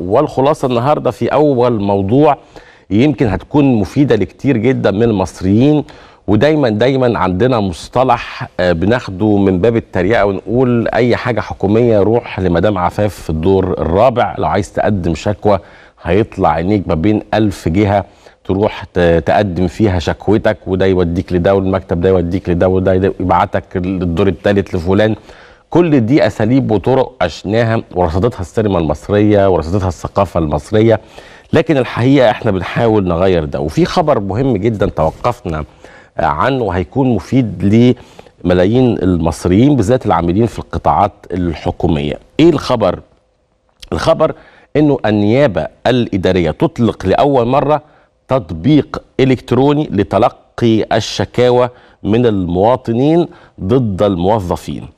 والخلاصه النهارده في اول موضوع يمكن هتكون مفيده لكتير جدا من المصريين ودايما دايما عندنا مصطلح آه، بناخده من باب التريقه ونقول اي حاجه حكوميه روح لمدام عفاف في الدور الرابع لو عايز تقدم شكوى هيطلع عينيك ما بين ألف جهه تروح تقدم فيها شكوتك وده يوديك لده والمكتب ده يوديك لده وده يبعتك للدور الثالث لفلان كل دي اساليب وطرق عشناها ورصدتها السينما المصريه ورصدتها الثقافه المصريه لكن الحقيقه احنا بنحاول نغير ده وفي خبر مهم جدا توقفنا عنه وهيكون مفيد لملايين المصريين بالذات العاملين في القطاعات الحكوميه ايه الخبر الخبر انه النيابه الاداريه تطلق لاول مره تطبيق الكتروني لتلقي الشكاوى من المواطنين ضد الموظفين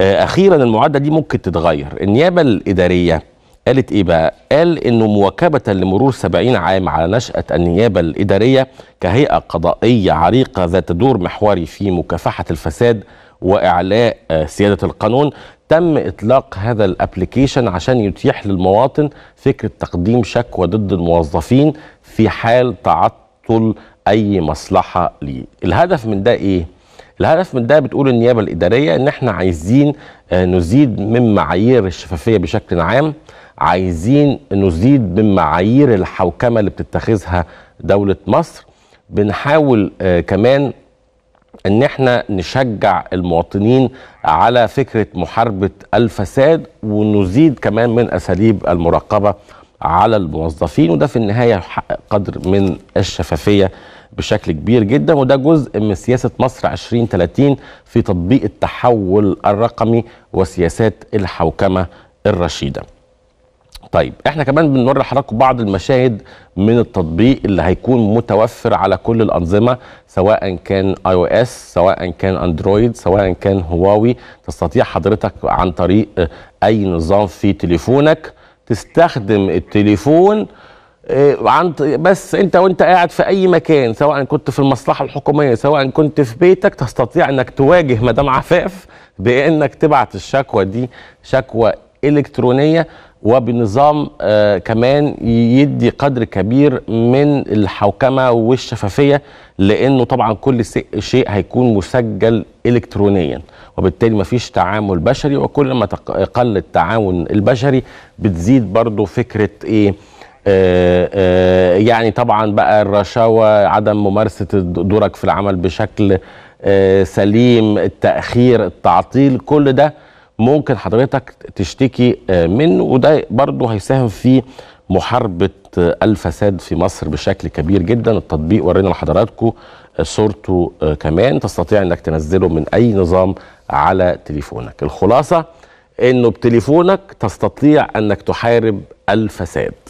آه، اخيرا المعادله دي ممكن تتغير النيابه الاداريه قالت ايه بقى قال انه مواكبه لمرور 70 عام على نشاه النيابه الاداريه كهيئه قضائيه عريقه ذات دور محوري في مكافحه الفساد واعلاء آه، سياده القانون تم اطلاق هذا الابلكيشن عشان يتيح للمواطن فكره تقديم شكوى ضد الموظفين في حال تعطل اي مصلحه ليه الهدف من ده ايه الهدف من ده بتقول النيابه الاداريه ان احنا عايزين آه، نزيد من معايير الشفافيه بشكل عام عايزين نزيد من معايير الحوكمه اللي بتتخذها دوله مصر بنحاول آه، كمان ان احنا نشجع المواطنين على فكره محاربه الفساد ونزيد كمان من اساليب المراقبه على الموظفين وده في النهايه يحقق قدر من الشفافيه بشكل كبير جدا وده جزء من سياسه مصر 2030 في تطبيق التحول الرقمي وسياسات الحوكمه الرشيده. طيب احنا كمان بنوري لحضراتكم بعض المشاهد من التطبيق اللي هيكون متوفر على كل الانظمه سواء كان اي او اس سواء كان اندرويد سواء كان هواوي تستطيع حضرتك عن طريق اي نظام في تليفونك تستخدم التليفون إيه، بس انت وانت قاعد في اي مكان سواء كنت في المصلحه الحكوميه سواء كنت في بيتك تستطيع انك تواجه مدام عفاف بانك تبعت الشكوى دي شكوى الكترونيه وبنظام آه كمان يدي قدر كبير من الحوكمه والشفافيه لانه طبعا كل شيء هيكون مسجل الكترونيا وبالتالي مفيش تعامل بشري وكل ما قل التعاون البشري بتزيد برضو فكره ايه آه، آه، يعني طبعا بقى الرشاوى عدم ممارسة دورك في العمل بشكل آه، سليم التأخير التعطيل كل ده ممكن حضرتك تشتكي منه وده برضه هيساهم في محاربة الفساد في مصر بشكل كبير جدا التطبيق ورينا لحضراتكم صورته كمان تستطيع انك تنزله من اي نظام على تليفونك الخلاصة انه بتليفونك تستطيع انك تحارب الفساد